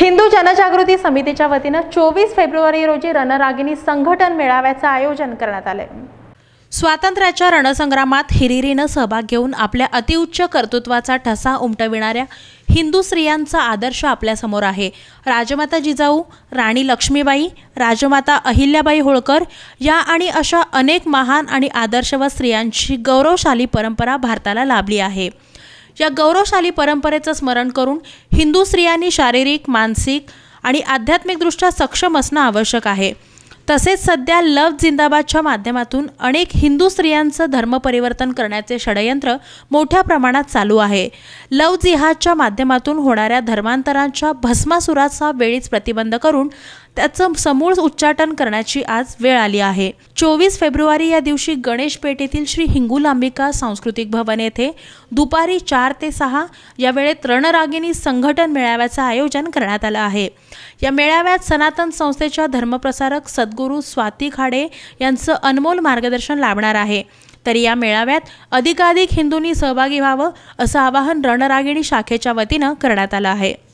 हिंदू जनजागृती समितीच्या वतीनं चोवीस फेब्रुवारी रोजी रणरागिणी संघटन मेळाव्याचं आयोजन करण्यात आलंय स्वातंत्र्याच्या रणसंग्रामात हिरिरीनं सहभाग घेऊन आपल्या अतिउच्च कर्तृत्वाचा ठसा उमटविणाऱ्या हिंदू स्त्रियांचा आदर्श आपल्यासमोर आहे राजमाता जिजाऊ राणी लक्ष्मीबाई राजमाता अहिल्याबाई होळकर या आणि अशा अनेक महान आणि आदर्शवत स्त्रियांची गौरवशाली परंपरा भारताला लाभली आहे या गौरवशाली परंपरेचं स्मरण करून हिंदू स्त्रियांनी शारीरिक मानसिक आणि आध्यात्मिकदृष्ट्या सक्षम असणं आवश्यक आहे तसेच सध्या लव जिंदाबादच्या माध्यमातून अनेक हिंदू स्त्रियांचं धर्मपरिवर्तन करण्याचे षडयंत्र मोठ्या प्रमाणात चालू आहे लव जिहादच्या माध्यमातून होणाऱ्या धर्मांतरांच्या भस्मासुराचा वेळीच प्रतिबंध करून त्याचं समूळ उच्चाटन करण्याची आज वेळ आली आहे चोवीस फेब्रुवारी या दिवशी गणेश पेठेतील श्री श्री हिंगुलांबिका सांस्कृतिक भवन येथे दुपारी चार ते सहा या वेळेत रणरागिणी संघटन मेळाव्याचं आयोजन करण्यात आलं आहे या मेळाव्यात सनातन संस्थेच्या धर्मप्रसारक सद्गुरू स्वाती खाडे यांचं अनमोल मार्गदर्शन लाभणार आहे तरी या मेळाव्यात अधिकाधिक हिंदूंनी सहभागी व्हावं असं आवाहन रणरागिणी शाखेच्या वतीनं करण्यात आलं आहे